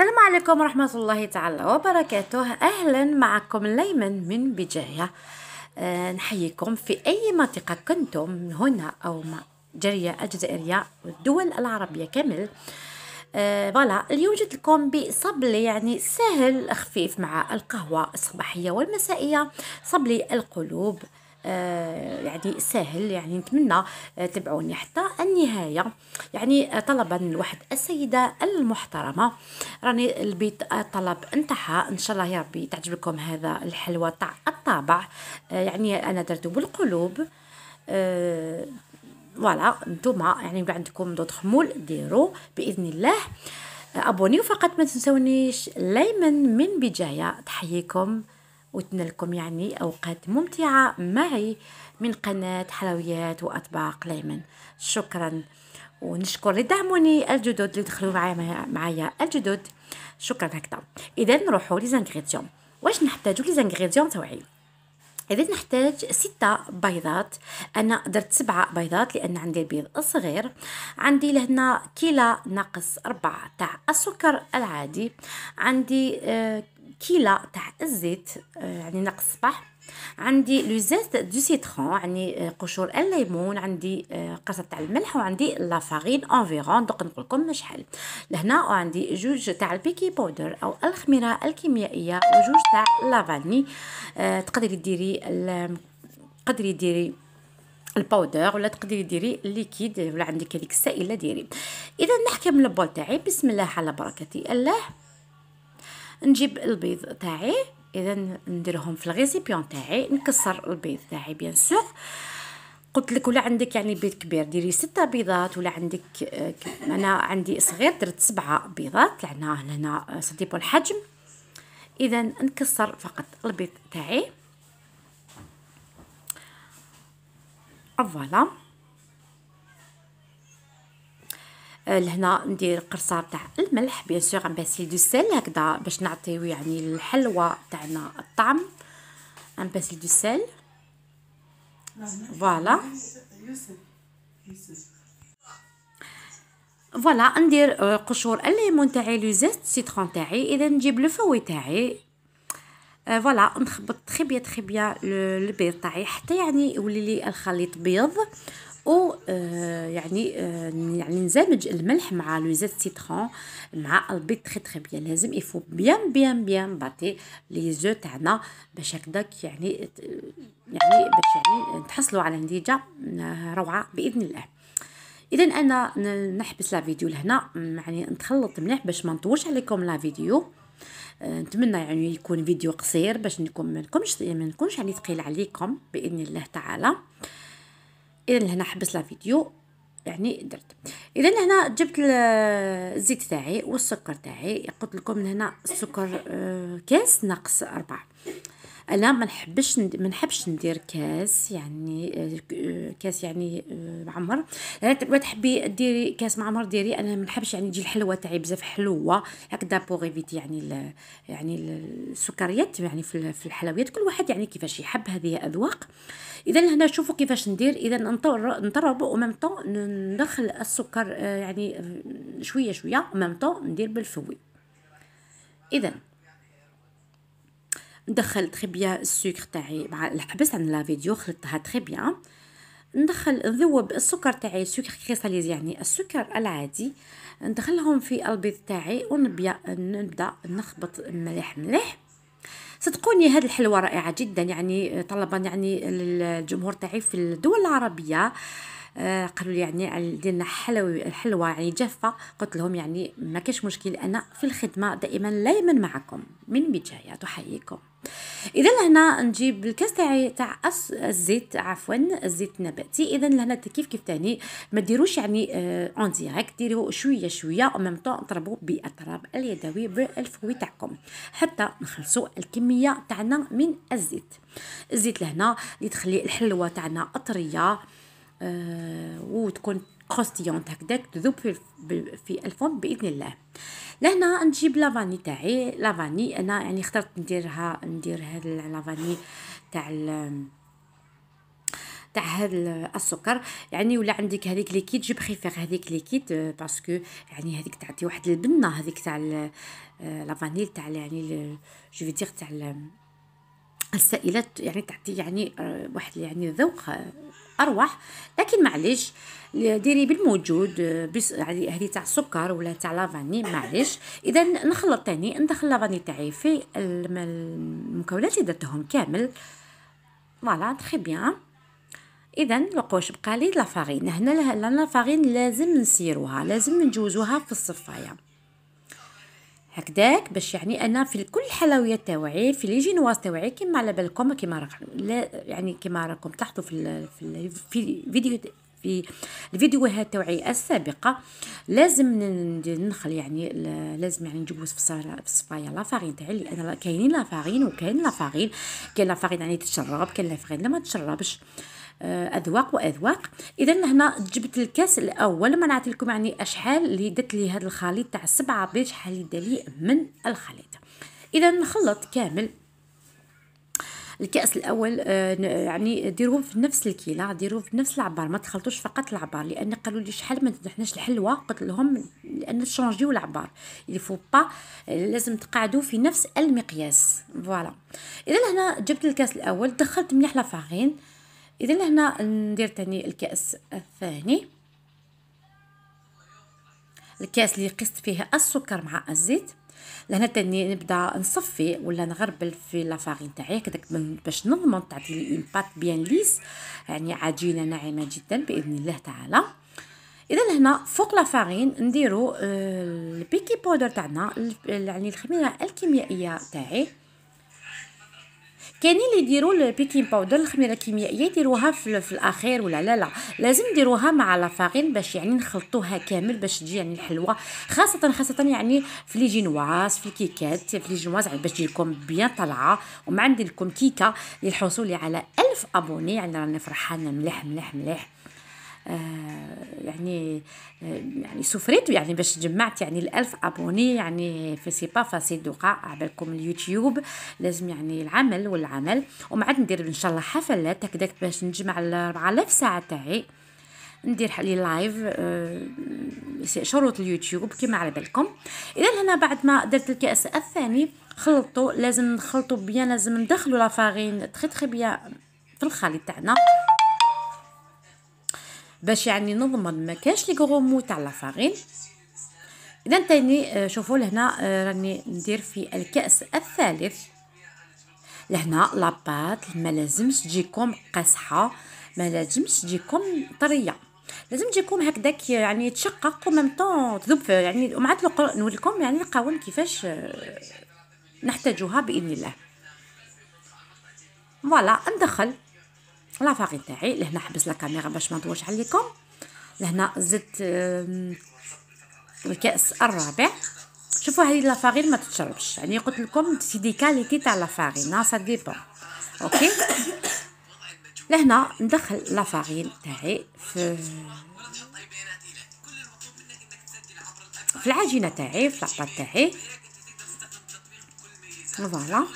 السلام عليكم ورحمة الله تعالى وبركاته أهلا معكم ليمن من بجاية أه نحييكم في أي منطقة كنتم هنا أو جرية الجزائرية والدول العربية كامل أه فوالا اليوم جيت لكم بصبلي يعني سهل خفيف مع القهوة الصباحية والمسائية صبلي القلوب آه آه، يعني سهل يعني نتمنى آه، تبعوني حتى النهايه يعني آه، طلبا من واحد السيده المحترمه راني البيت طلب نتاعها ان شاء الله يا ربي تعجبكم هذا الحلوى تاع الطابع يعني انا درته بالقلوب فوالا نتوما يعني عندكم دوت مول ديرو باذن الله ابونيو فقط ما تنسونيش لايمن من بجايه تحييكم وتنلكم يعني أوقات ممتعة معي من قناة حلويات وأطباق ليمن شكرا ونشكر اللي دعموني الجدد اللي دخلوا معايا معايا الجدد شكرا هكذا اذا نروحوا لي زانغريديون واش نحتاجو لي زانغريديون توعي اذا نحتاج ستة بيضات انا درت سبعة بيضات لان عندي البيض الصغير عندي لهنا كيلا ناقص أربعة تاع السكر العادي عندي آه كيلا تاع الزيت آه، يعني نقص صباح عندي لو زيت دو سيترون يعني آه، قشور الليمون عندي قرصه آه، تاع الملح وعندي لا فارين انفيرون دوك نقول لكم شحال لهنا وعندي جوج تاع البيكي بودر او الخميره الكيميائيه وجوج تاع لافاني تقدري ديري تقدري ديري الباودر ولا تقدري ديري الليكيد ولا عندك هذيك السائله ديري اذا نحكم البول تاعي بسم الله على بركه الله نجيب البيض تاعي اذا نديرهم في الغيسيبيون تاعي نكسر البيض تاعي بيان سور قلت لك ولا عندك يعني بيض كبير ديري ستة بيضات ولا عندك آه، انا عندي صغير درت سبعة بيضات لعنا هنا آه، سديبو الحجم اذا نكسر فقط البيض تاعي فوالا آه، لهنا ندير قرصه تاع الملح بيان سور امباسيل دو سيل هكذا باش نعطيو يعني الحلوى تاعنا الطعم امباسيل دو سيل فوالا فوالا ندير آه، قشور الليمون تاعي لو زيت سيترون تاعي اذا نجيب الفوي تاعي آه، فوالا نخبط تخي بيان تخي بيا البيض تاعي حتى يعني يولي لي الخليط بيض او آه، يعني آه، يعني نزامج الملح مع لوزيت سيترون مع البيض تري تري بيان لازم يفو بيان بيان بيان باطي لي زو تاعنا باش هكداك يعني يعني باش يعني تحصلوا على نتيجه آه، روعه باذن الله اذا انا نحبس لا فيديو لهنا يعني نتخلط مليح باش ما نطولش عليكم لا فيديو نتمنى يعني يكون فيديو قصير باش نكون ما نكونش ما نكونش يعني ثقيل عليكم باذن الله تعالى اذا هنا حبس لا فيديو يعني درت اذا هنا جبت الزيت تاعي والسكر تاعي قلت لكم هنا السكر آه، كاس ناقص أربعة انا ما نحبش ما نحبش ندير كاس يعني آه، كاس يعني آه، معمر يعني تحبي ديري كاس معمر ديري انا ما نحبش يعني تجي الحلوه تاعي بزاف حلوه هكذا بوغ ايفيتي يعني ال يعني السكريات يعني في الحلويات كل واحد يعني كيفاش يحب هذه اذواق اذا هنا شوفوا كيفاش ندير اذا نطرب ومام طون ندخل السكر آه، يعني آه، شويه شويه مام طون ندير بالفوي اذا ندخل تري بيان السكر تاعي مع الحبس عن لا فيديو خلطتها تري بيان ندخل نذوب السكر تاعي سكر كريستاليز يعني السكر العادي ندخلهم في البيض تاعي ونبدا نبدا نخبط مليح مليح صدقوني هاد الحلوه رائعه جدا يعني طلبا يعني الجمهور تاعي في الدول العربيه آه آه، قالوا لي يعني ديالنا حلوى حلوى يعني جافه قلت لهم يعني ما كاش مشكل انا في الخدمه دائما دائما معكم من بجايه تحييكم اذا لهنا نجيب الكاس تاعي تاع الزيت عفوا الزيت النباتي اذا لهنا كيف كيف تاني ما ديروش يعني اون آه، ديريكت ديروا شويه شويه او ميم طون اضربوا بالطراب اليدوي بالفوي تاعكم حتى نخلصوا الكميه تاعنا من الزيت الزيت لهنا اللي تخلي الحلوه تاعنا اطريه آه وتكون كروستيونت هكداك تذوب في في الفم باذن الله لهنا نجيب لافاني تاعي لافاني انا يعني اخترت نديرها ندير هاد لافاني تاع تاع هذا السكر يعني ولا عندك هذيك ليكيد جو بريفير هذيك ليكيد باسكو آه، يعني هذيك تعطي واحد البنه هذيك تاع لافانيل آه، تاع يعني جو فيدير تاع السائلات يعني تعطي يعني آه، واحد يعني ذوق آه، اروح لكن معليش ديري بالموجود آه، بس يعني هذه تاع السكر ولا تاع لافاني معليش اذا نخلط تاني ندخل لافاني تاعي في المكونات اللي درتهم كامل فوالا تري بيان اذا القوش بقالي لا هنا لا لازم نسيروها لازم نجوزوها في الصفايه هكداك باش يعني انا في كل الحلويات تاوعي في لي جينواز تاوعي كيما على بالكم كيما راك لا يعني كيما راكم تحتو في ال في, الفيديو في الفيديوهات تاوعي السابقة لازم ندخل يعني لازم يعني نجوز في لا فارين تاعي لأن كاينين فارين وكاين فارين كاين فارين يعني تشرب كاين لافاغين لا ما تشربش آه، اذواق واذواق اذا هنا جبت الكاس الاول ما نعطي لكم يعني اشحال اللي درت لي هذا الخليط تاع سبعة بيض شحال لي دالي من الخليط اذا نخلط كامل الكاس الاول آه، يعني ديروه في نفس الكيله ديروه في نفس العبار ما تخلطوش فقط العبار لان قالوا لي شحال ما تنحناش الحلوه قلت لهم لان تشونجيو العبار يفو با لازم تقعدوا في نفس المقياس فوالا اذا هنا جبت الكاس الاول دخلت مليح لافارين اذا هنا ندير تاني الكاس الثاني الكاس اللي قست فيه السكر مع الزيت لهنا تاني نبدا نصفي ولا نغربل في لافارين تاعي هكداك باش نضمن تعطي لي اون بات بيان ليس يعني عجينه ناعمه جدا باذن الله تعالى اذا هنا فوق لافارين نديرو آه، البيكي بودر تاعنا يعني الخميره الكيميائيه تاعي كاين اللي يديروا البيكين باودر الخميره الكيميائيه يديروها في, في الاخير ولا لا لا لازم ديروها مع لافارين باش يعني نخلطوها كامل باش تجي يعني الحلوه خاصه خاصه يعني في لي جينواز في الكيكات في لي جينواز باش تجي لكم بيان طالعه ومع ندير لكم كيكه للحصول على ألف ابوني يعني راني فرحانه مليح مليح مليح آه، يعني آه، يعني سفرت يعني باش جمعت يعني الألف ابوني يعني في سي با فاسيل دو عبالكم اليوتيوب لازم يعني العمل والعمل ومن عاد ندير ان شاء الله حفلات هكذاك باش نجمع ال 4000 ساعه تاعي ندير لي لايف آه، شروط اليوتيوب كما على بالكم اذا هنا بعد ما درت الكاس الثاني خلطوا لازم نخلطوا بيان لازم ندخلوا لافارين تخي تخي بيان في الخليط تاعنا باش يعني نضمن ما كاش لي غرومو تاع فارين اذا تاني آه، شوفوا لهنا آه، راني ندير في الكاس الثالث لهنا لاباط ما لازمش تجيكم قاصحه ما لازمش تجيكم طريه لازم تجيكم هكذاك يعني تشقق ومام طون تذوب يعني ومع نوريكم يعني القوام كيفاش آه، نحتاجوها باذن الله فوالا ندخل لافاغين تاعي لهنا حبس كاميرا باش ما نطولش عليكم لهنا زدت الكاس الرابع شوفوا هذه لافاغين ما تتشربش يعني قلت لكم سيدي كاليتي تاع لافاغين دي ديبون اوكي لهنا ندخل لافاغين تاعي في في العجينه تاعي في العطار تاعي فوالا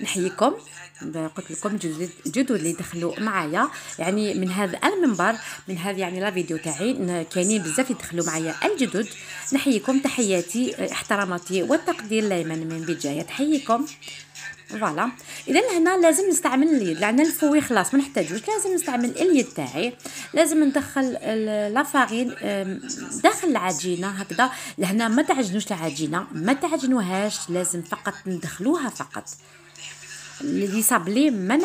نحييكم قلت لكم جدد جدد اللي دخلوا معايا يعني من هذا المنبر من هذا يعني لا فيديو تاعي كاينين بزاف يدخلوا معايا الجدد نحييكم تحياتي احتراماتي والتقدير لايمن من بجايه تحييكم فوالا اذا هنا لازم نستعمل اليد لان الفوي خلاص ما نحتاجوش لازم نستعمل اليد تاعي لازم ندخل لافارين داخل العجينه هكذا لهنا ما تعجنوش العجينه ما تعجنوهاش لازم فقط ندخلوها فقط اللي صابلي ما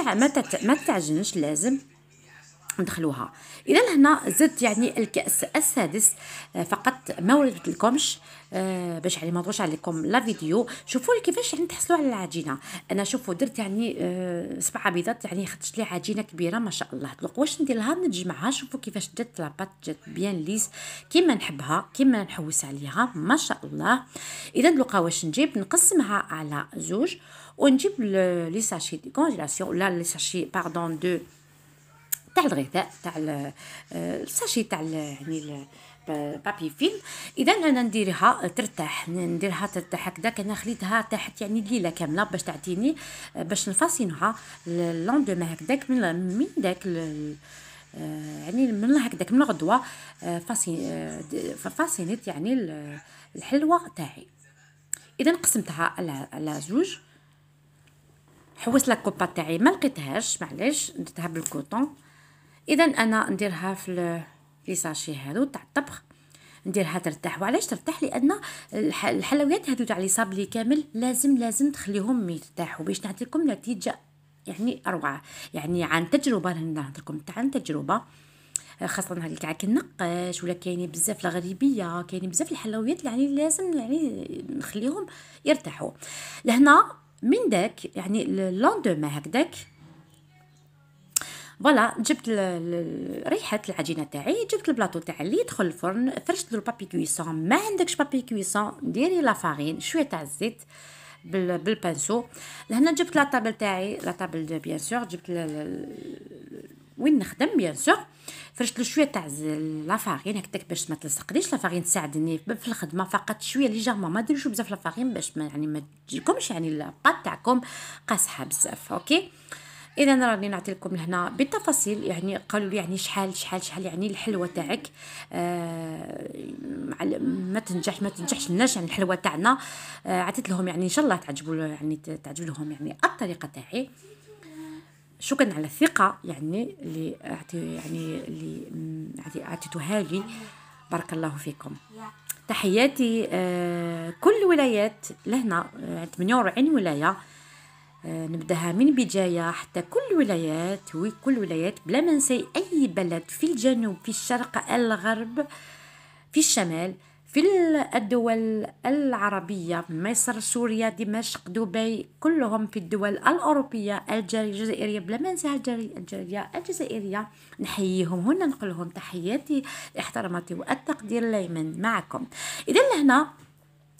ما تعجنش لازم ندخلوها اذا هنا زدت يعني الكاس السادس آه، فقط ما وريتلكمش آه باش يعني ما نضغوش عليكم لا فيديو شوفوا لي كيفاش يعني تحصلوا على العجينه انا شوفوا درت يعني آه سبعه بيضات يعني خدت لي عجينه كبيره ما شاء الله طلق واش ندير لها نجمعها شوفوا كيفاش جات لاباط جات بيان ليس كيما نحبها كيما نحوس عليها ما شاء الله اذا دلقا واش نجيب نقسمها على زوج ونجيب لي ساشي دي كونجيلاسيون لا لي ساشي باردون دو تاع الغذاء تاع آه، الساشي تاع يعني آه، بابي فيلم اذا انا نديرها ترتاح نديرها ترتاح هكذا انا خليتها تحت يعني ليله كامله باش تعطيني آه، باش نفاصينها اللوندوما هكذاك من من داك يعني من هكذاك من غدوه فاصينيت يعني الحلوه تاعي اذا قسمتها على على زوج حوس لا كوبا تاعي ما لقيتهاش معليش درتها بالكوطون اذا انا نديرها في لي ساشي هادو تاع الطبخ نديرها ترتاح وعلاش ترتاح لان الحلويات هادو تاع لي صابلي كامل لازم لازم تخليهم يرتاحوا باش نعطيكم نتيجه يعني اروع يعني عن تجربه نهضر لكم عن تجربه آه، خاصه هذه تاع كنقاش ولا كاين بزاف الغريبيه كاين بزاف الحلويات يعني لازم يعني نخليهم يرتاحوا لهنا من داك يعني لوندوما هكداك فوالا جبت ريحه العجينه تاعي جبت البلاطو تاعي اللي يدخل الفرن فرشت له البابي كويسون ما عندكش بابي كويسون ديري فارين شويه تاع الزيت بالبانسو لهنا جبت لاطابل تاعي لاطابل بيان سور جبت وين نخدم بيان سور فرشت له شويه تاع فارين هكاك باش ما تلصقليش فارين تساعدني في الخدمه فقط شويه ليجيرمون ما ديروش بزاف فارين باش ما يعني ما تجيكمش يعني الباط تاعكم قاصحه بزاف اوكي اذا راني نعطي لكم لهنا بالتفاصيل يعني قالوا لي يعني شحال شحال شحال يعني الحلوه تاعك آه ما تنجح ما تنجحش لناش يعني الحلوه تاعنا آه عطيت لهم يعني ان شاء الله تعجبوا يعني تعجب لهم يعني الطريقه تاعي شكرا على الثقه يعني اللي أعطي يعني اللي اعطيتوها لي بارك الله فيكم تحياتي آه كل ولايات لهنا 48 آه، ولايه نبداها من بداية حتى كل ولايات وكل ولايات بلا ما نسي أي بلد في الجنوب في الشرق الغرب في الشمال في الدول العربية مصر سوريا دمشق دبي كلهم في الدول الأوروبية الجزائرية بلا ما ننسى الجزائرية الجزائرية نحييهم هنا نقول لهم تحياتي احتراماتي والتقدير الأيمن معكم إذا لهنا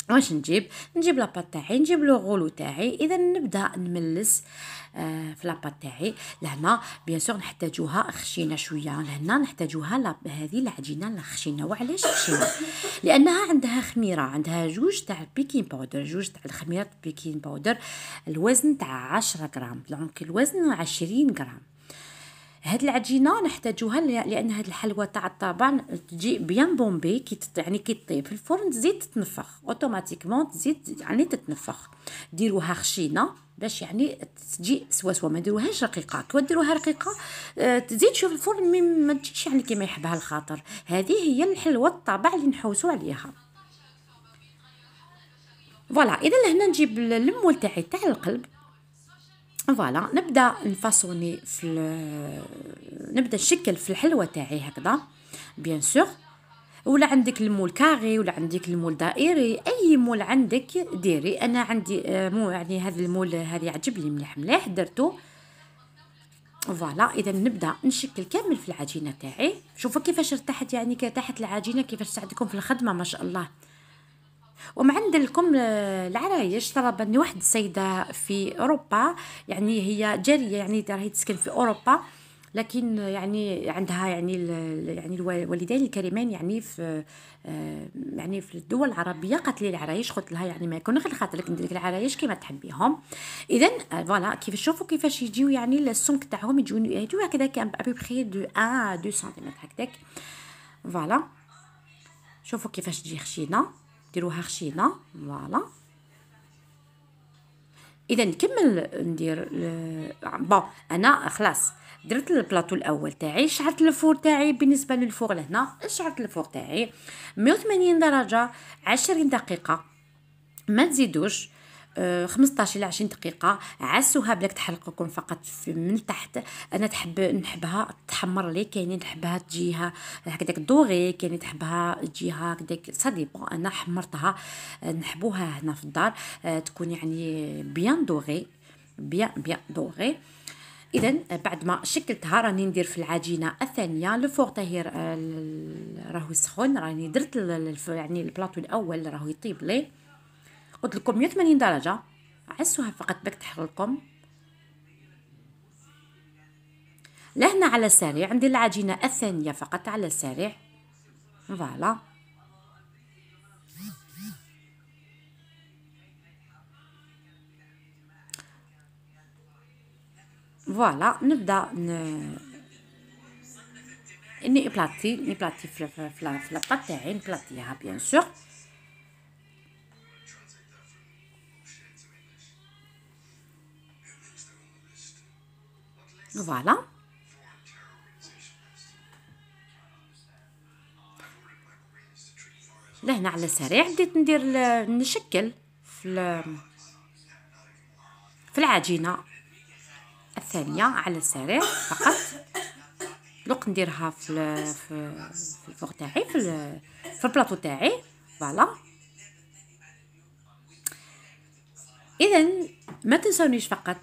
واش نجيب نجيب لاباط تاعي نجيب لو غولو تاعي اذا نبدا نملس آه، في لاباط تاعي لهنا بيان سور نحتاجوها خشينه شويه لهنا نحتاجوها لاب... هذه العجينه الخشينه وعلاش خشينه لانها عندها خميره عندها جوج تاع البيكين باودر جوج تاع الخميره بيكين باودر الوزن تاع 10 غرام دونك الوزن 20 غرام هاد العجينه نحتاجوها لان هاد الحلوه تاع الطبان تجي بيان بومبي كي يعني كي طيب في الفرن تزيد تتنفخ اوتوماتيكمون تزيد يعني تتنفخ ديروها خشينه باش يعني تجي سوا سوا ما ديروهاش رقيقه كي ديروها رقيقه آه، تزيد شوف الفرن ما تجيش يعني كيما يحبها الخاطر هذه هي الحلوه الطابع اللي نحوسو عليها فوالا اذا لهنا نجيب المول تاعي تاع القلب فوالا نبدا نفاصوني في نبدا نشكل في الحلوه تاعي هكذا بيان سور ولا عندك المول كاغي ولا عندك المول دائري اي مول عندك ديري انا عندي آه، مو يعني هذا المول هذا عجبني مليح مليح درتو فوالا اذا نبدا نشكل كامل في العجينه تاعي شوفوا كيفاش ارتحت يعني كي ارتحت العجينه كيفاش تساعدكم في الخدمه ما شاء الله ومع عندكم آه، العرايش مني واحد السيده في اوروبا يعني هي جاريه يعني راهي تسكن في اوروبا لكن يعني عندها يعني يعني الوالدين الكريمين يعني في آه، يعني في الدول العربيه قالت لي العرايش قلت لها يعني ما يكون غير خاطرك ندير لك العرايش كيما تحبيهم اذا آه، فوالا كيف شوفوا كيفاش يجيو يعني السمك تاعهم يجيو يجيو هكذا كان بخي دو 1 2 سنتيمتر هكذاك فوالا شوفوا كيفاش تجي خشينه ديروها خشينه فوالا اذا نكمل ندير بون انا خلاص درت البلاطو الاول تاعي شعلت الفور تاعي بالنسبه للفور لهنا شعلت الفور تاعي 180 درجه 20 دقيقه ما تزيدوش 15 الى 20 دقيقه عسوها بلاك تحلقكم فقط من تحت انا تحب نحبها تحمر لي كاينين تحبها تجيها هكذاك دوغي كاينين تحبها تجيها هكذاك سا انا حمرتها نحبوها هنا في الدار تكون يعني بيان دوغي بيان بيان دوغي اذا بعد ما شكلتها راني ندير في العجينه الثانيه لو فور تاهي راهو سخون راني درت يعني البلاطو الاول راهو يطيب ليه قلت لكم 180 درجه عسوها فقط باك تحرركم لهنا على السريع ندير العجينه الثانيه فقط على السريع فوالا فوالا نبدا ن... ني بلاتي ني بلاتي في, في, في, لا بلاط تاعي بيان سور Voilà. لهنا على السريع بديت ندير نشكل في في العجينه الثانيه على السريع فقط دوك نديرها في في في الفوق تاعي في في البلاطو تاعي فوالا اذا ما تنسونيش فقط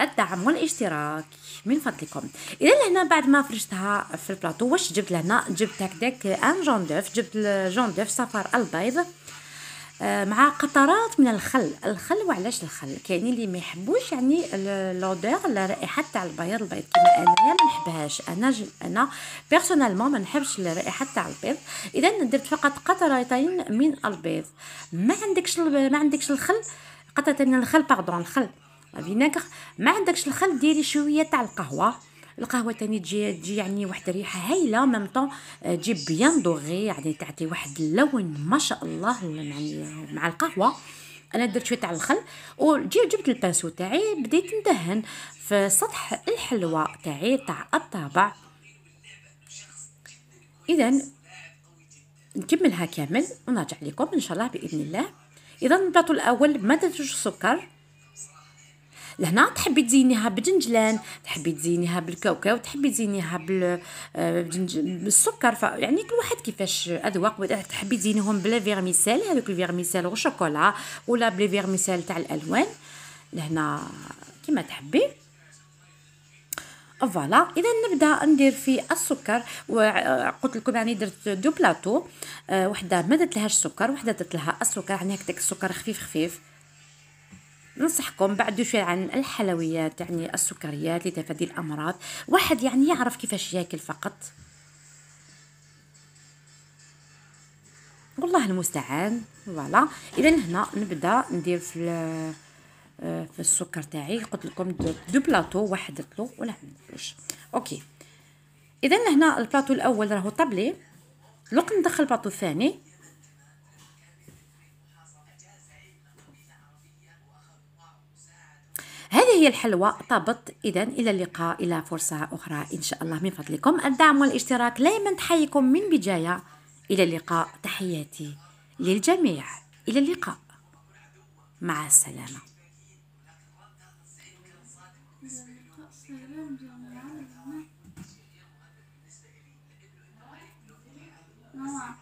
الدعم والاشتراك من فضلكم اذا لهنا بعد ما فرشتها في البلاطو واش جبت لهنا جبت هكداك ان جون دوف جبت جون دوف صفار البيض آه، مع قطرات من الخل الخل وعلاش الخل كاينين اللي ما يحبوش يعني لودور رائحه تاع البيض البيض كما انايا ما نحبهاش انا انا بيرسونالمون ما نحبش الرائحه تاع البيض اذا درت فقط قطرتين من البيض ما عندكش ما عندكش الخل قطرتين من الخل باردون الخل فينيغر ما عندكش الخل ديري شويه تاع القهوه القهوه تاني تجي تجي يعني واحد الريحه هايله ميم طون تجي بيان دوغي يعني تعطي واحد اللون ما شاء الله يعني مع القهوه انا درت شويه تاع الخل وجي جبت البانسو تاعي بديت ندهن في سطح الحلوه تاعي تاع الطابع اذا نكملها كامل ونرجع لكم ان شاء الله باذن الله اذا البلاطو الاول ما درتوش السكر لهنا تحبي تزينيها بجنجلان تحبي تزينيها بالكاوكاو تحبي تزينيها آه، بالسكر ف... يعني كل واحد كيفاش اذواق تحبي تزينيهم بلا فيرميسيل هذوك الفيرميسيل وشوكولا ولا بلي فيرميسيل تاع الالوان لهنا كيما تحبي فوالا اذا نبدا ندير في السكر وقلت لكم يعني درت دو بلاطو آه، وحده ما درت لهاش سكر وحده درت لها السكر يعني هكذاك السكر خفيف خفيف ننصحكم بعد شوي عن الحلويات يعني السكريات لتفادي الأمراض واحد يعني يعرف كيفاش ياكل فقط والله المستعان فوالا اذا هنا نبدا ندير في آه، في السكر تاعي قلت لكم دو بلاطو واحد طلو ولا عندوش اوكي اذا هنا البلاطو الاول راهو طابلي لوق ندخل البلاطو الثاني هي الحلوى طابت إذا إلى اللقاء إلى فرصة أخرى إن شاء الله من فضلكم الدعم والاشتراك دائما تحيكم من بداية إلى اللقاء تحياتي للجميع إلى اللقاء مع السلامة ماما